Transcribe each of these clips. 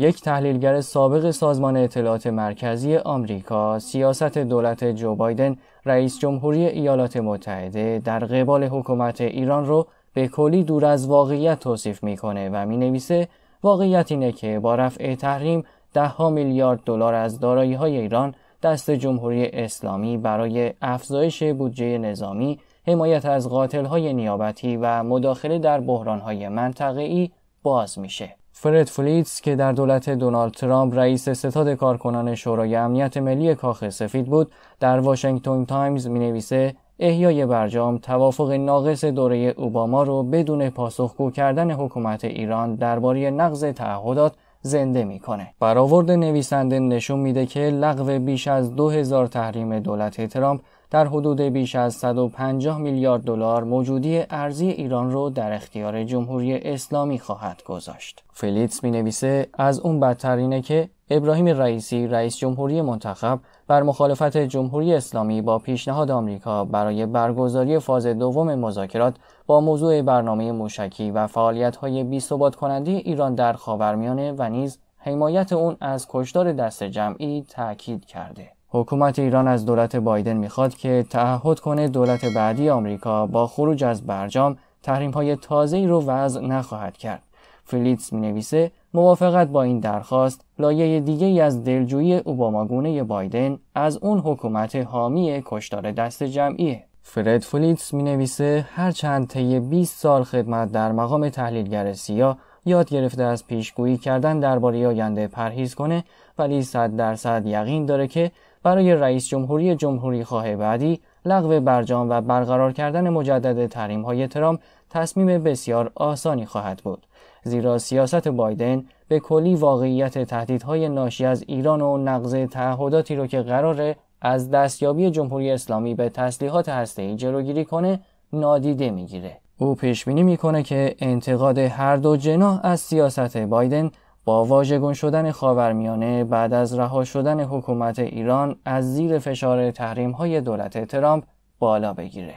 یک تحلیلگر سابق سازمان اطلاعات مرکزی آمریکا سیاست دولت جو بایدن رئیس جمهوری ایالات متحده در قبال حکومت ایران رو به کلی دور از واقعیت توصیف میکنه و می نویسه واقعیت اینه که با رفع تحریم ده میلیارد دلار از دارایی های ایران دست جمهوری اسلامی برای افزایش بودجه نظامی حمایت از قاتل های نیابتی و مداخله در بحران های منطقه ای باز میشه. فرد فلیتس که در دولت دونالد ترامپ رئیس ستاد کارکنان شورای امنیت ملی کاخ سفید بود در واشنگتن تایمز می نویسه احیای برجام توافق ناقص دوره اوباما رو بدون پاسخگو کردن حکومت ایران درباره نقض تعهدات زنده میکنه. برآورد نویسنده نشون میده که لغو بیش از 2000 تحریم دولت ترامپ در حدود بیش از 150 میلیارد دلار موجودی ارزی ایران رو در اختیار جمهوری اسلامی خواهد گذاشت. فلیتس می نویسه از اون بدترینه که ابراهیم رئیسی رئیس جمهوری منتخب بر مخالفت جمهوری اسلامی با پیشنهاد آمریکا برای برگزاری فاز دوم مذاکرات با موضوع برنامه موشکی و فعالیت‌های بی‌ثبات کنندی ایران در خاورمیانه و نیز حمایت اون از کشدار دست جمعی تاکید کرده. حکومت ایران از دولت بایدن میخواد که تعهد کنه دولت بعدی آمریکا با خروج از برجام تحریم های ای رو وضع نخواهد کرد. فلیتس می نویسه موافقت با این درخواست لایه دیگه ای از دلجویی گونه بایدن از اون حکومت حامی کشتار دست جمعیه. فرد فلیتس می نویسه هرچند طی 20 سال خدمت در مقام تحلیلگر سیا یاد گرفته از پیشگویی کردن درباره آینده پرهیز کنه ولی صد درصد یقین داره که برای رئیس جمهوری جمهوری خواه بعدی لغو برجام و برقرار کردن مجدد تحریم های ترام تصمیم بسیار آسانی خواهد بود زیرا سیاست بایدن به کلی واقعیت تهدیدهای ناشی از ایران و نقض تعهداتی رو که قراره از دستیابی جمهوری اسلامی به تسلیحات هسته‌ای جلوگیری کنه نادیده میگیره او پیش بینی میکنه که انتقاد هر دو جناح از سیاست بایدن با واژگون شدن خاورمیانه بعد از رها شدن حکومت ایران از زیر فشار تحریم های دولت ترامپ بالا بگیره.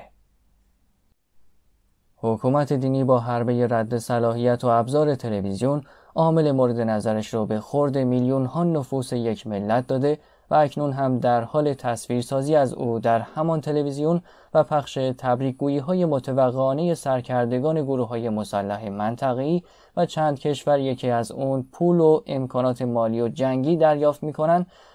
حکومت دینی با حربه رد صلاحیت و ابزار تلویزیون عامل مورد نظرش رو به خورد میلیون ها نفوس یک ملت داده و اکنون هم در حال تصویرسازی از او در همان تلویزیون و پخش تبریکگویی های متوقعانه سرکردگان گروه های مسلح منطقی و چند کشور یکی از اون پول و امکانات مالی و جنگی دریافت می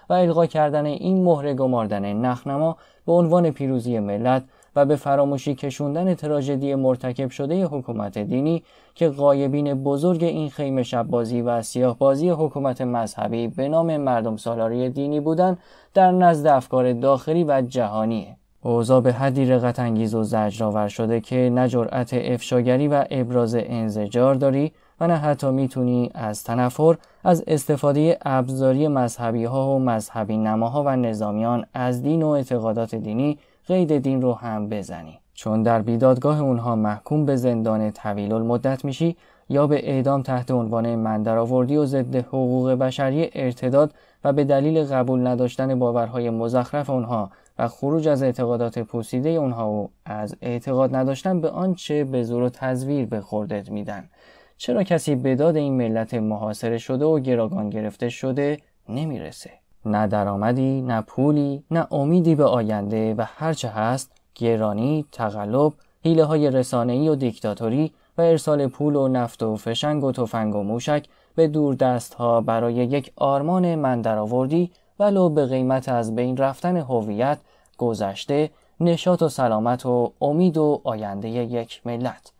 و القا کردن این مهره گماردن نخنما به عنوان پیروزی ملت و به فراموشی کشوندن تراژدی مرتکب شده حکومت دینی که قایبین بزرگ این خیمه بازی و سیاه بازی حکومت مذهبی به نام مردم سالاری دینی بودن در نزد افکار داخلی و جهانی اوضاع به حدی رقت انگیز و زجرآور شده که نه جرأت افشاگری و ابراز انزجار داری و نه حتی میتونی از تنفر از استفاده ابزاری مذهبی ها و مذهبی نماها و نظامیان از دین و اعتقادات دینی قید دین رو هم بزنی چون در بیدادگاه اونها محکوم به زندان طویل المدت میشی یا به اعدام تحت عنوان مندرآوردی و ضد حقوق بشری ارتداد و به دلیل قبول نداشتن باورهای مزخرف اونها و خروج از اعتقادات پوسیده اونها و از اعتقاد نداشتن به آنچه به زور و تزویر به خوردت میدن چرا کسی به داد این ملت محاصره شده و گراگان گرفته شده نمیرسه نه درآمدی نه پولی نه امیدی به آینده و هرچه هست گرانی تقلب حیله های ای و دیکتاتوری و ارسال پول و نفت و فشنگ و تفنگ و موشک به دور دست ها برای یک آرمان من درآوردی ولو به قیمت از بین رفتن هویت گذشته نشاط و سلامت و امید و آینده یک ملت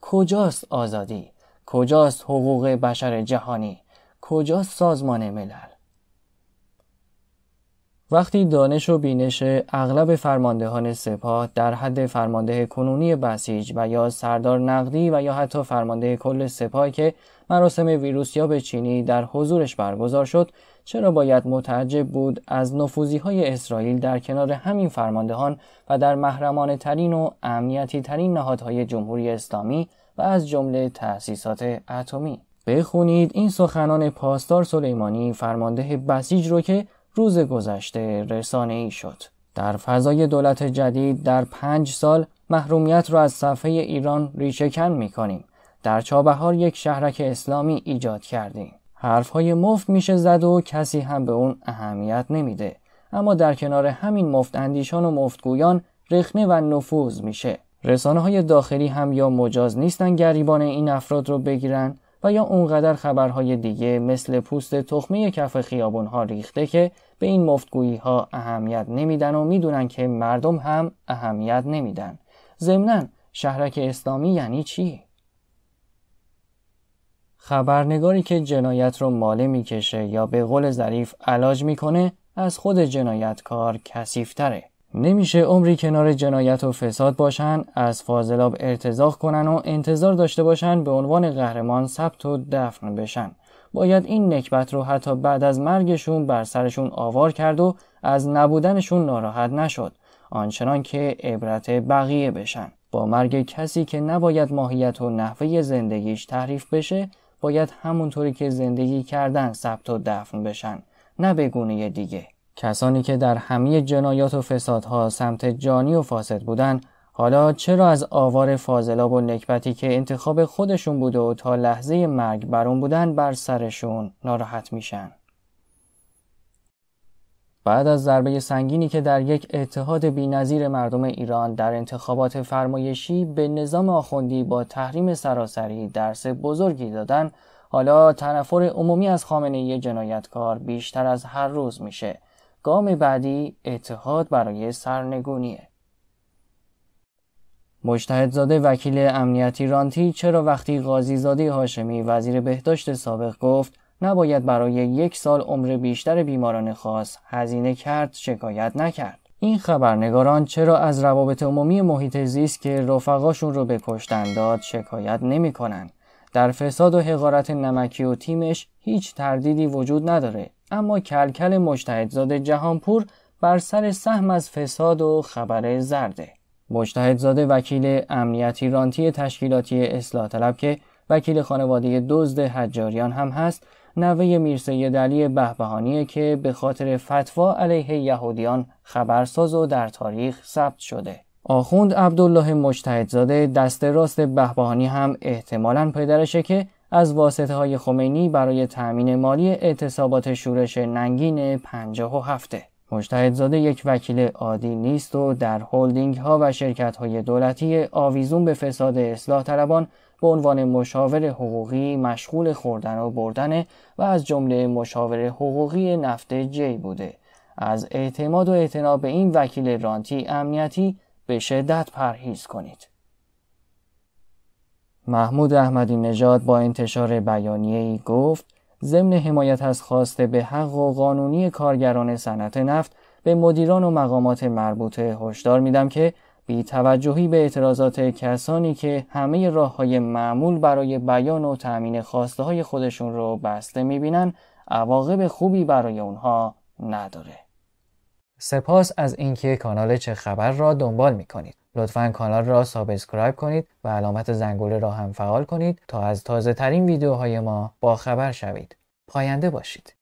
کجاست آزادی کجاست حقوق بشر جهانی کجاست سازمان ملل وقتی دانش و بینش اغلب فرماندهان سپاه در حد فرمانده کنونی بسیج و یا سردار نقدی و یا حتی فرمانده کل سپاه که مراسم ویروسیاب چینی در حضورش برگزار شد چرا باید متعجب بود از نفوزی های اسرائیل در کنار همین فرماندهان و در محرمانه ترین و امنیتی ترین نهادهای جمهوری اسلامی و از جمله تأسیسات اتمی بخونید این سخنان پاسدار سلیمانی فرمانده بسیج رو که روز گذشته رسانه ای شد. در فضای دولت جدید در پنج سال محرومیت را از صفحه ایران ریشهکن می کنیم. در چابهار یک شهرک اسلامی ایجاد کردیم. حرفهای مفت میشه زد و کسی هم به اون اهمیت نمیده. اما در کنار همین مفت اندیشان و مفتگویان رخنه و نفوذ میشه. رسانه های داخلی هم یا مجاز نیستن گریبان این افراد رو بگیرن و یا اونقدر خبرهای دیگه مثل پوست تخمه کف خیابون ها ریخته که به این مفتگویی ها اهمیت نمیدن و میدونن که مردم هم اهمیت نمیدن ضمنا شهرک اسلامی یعنی چی؟ خبرنگاری که جنایت رو ماله میکشه یا به قول ظریف علاج میکنه از خود جنایتکار کسیفتره. نمیشه عمری کنار جنایت و فساد باشن از فاضلاب ارتزاق کنن و انتظار داشته باشن به عنوان قهرمان ثبت و دفن بشن باید این نکبت رو حتی بعد از مرگشون بر سرشون آوار کرد و از نبودنشون ناراحت نشد آنچنان که عبرت بقیه بشن با مرگ کسی که نباید ماهیت و نحوه زندگیش تحریف بشه باید همونطوری که زندگی کردن ثبت و دفن بشن نه به گونه دیگه کسانی که در همه جنایات و فسادها سمت جانی و فاسد بودن حالا چرا از آوار فاضلاب و نکبتی که انتخاب خودشون بوده و تا لحظه مرگ برون بودن بر سرشون ناراحت میشن؟ بعد از ضربه سنگینی که در یک اتحاد بینظیر مردم ایران در انتخابات فرمایشی به نظام آخوندی با تحریم سراسری درس بزرگی دادن حالا تنفر عمومی از خامنه ی جنایتکار بیشتر از هر روز میشه گام بعدی اتحاد برای سرنگونیه زاده وکیل امنیتی رانتی چرا وقتی زاده هاشمی وزیر بهداشت سابق گفت نباید برای یک سال عمر بیشتر بیماران خاص هزینه کرد شکایت نکرد این خبرنگاران چرا از روابط عمومی محیط زیست که رفقاشون رو به کشتن داد شکایت نمی کنن؟ در فساد و حقارت نمکی و تیمش هیچ تردیدی وجود نداره اما کلکل مشتهدزاده جهانپور بر سر سهم از فساد و خبر زرده مجتهدزاده وکیل امنیتی رانتی تشکیلاتی اصلاح طلب که وکیل خانواده دزد حجاریان هم هست نوه میرسیدعلی دلی بهبهانی که به خاطر فتوا علیه یهودیان خبرساز و در تاریخ ثبت شده آخوند عبدالله مجتهدزاده دست راست بهبهانی هم احتمالا پدرشه که از واسطه های خمینی برای تأمین مالی اعتصابات شورش ننگین 57 زاده یک وکیل عادی نیست و در هلدینگ ها و شرکت های دولتی آویزون به فساد اصلاح طلبان به عنوان مشاور حقوقی مشغول خوردن و بردن و از جمله مشاور حقوقی نفت جی بوده. از اعتماد و اعتناب به این وکیل رانتی امنیتی به شدت پرهیز کنید. محمود احمدی نژاد با انتشار بیانیه‌ای گفت ضمن حمایت از خواسته به حق و قانونی کارگران صنعت نفت به مدیران و مقامات مربوطه هشدار میدم که بی توجهی به اعتراضات کسانی که همه راه های معمول برای بیان و تأمین خواسته های خودشون رو بسته میبینن عواقب خوبی برای اونها نداره. سپاس از اینکه کانال چه خبر را دنبال میکنید. لطفا کانال را سابسکرایب کنید و علامت زنگوله را هم فعال کنید تا از تازه ترین ویدیوهای ما با خبر شوید. پاینده باشید.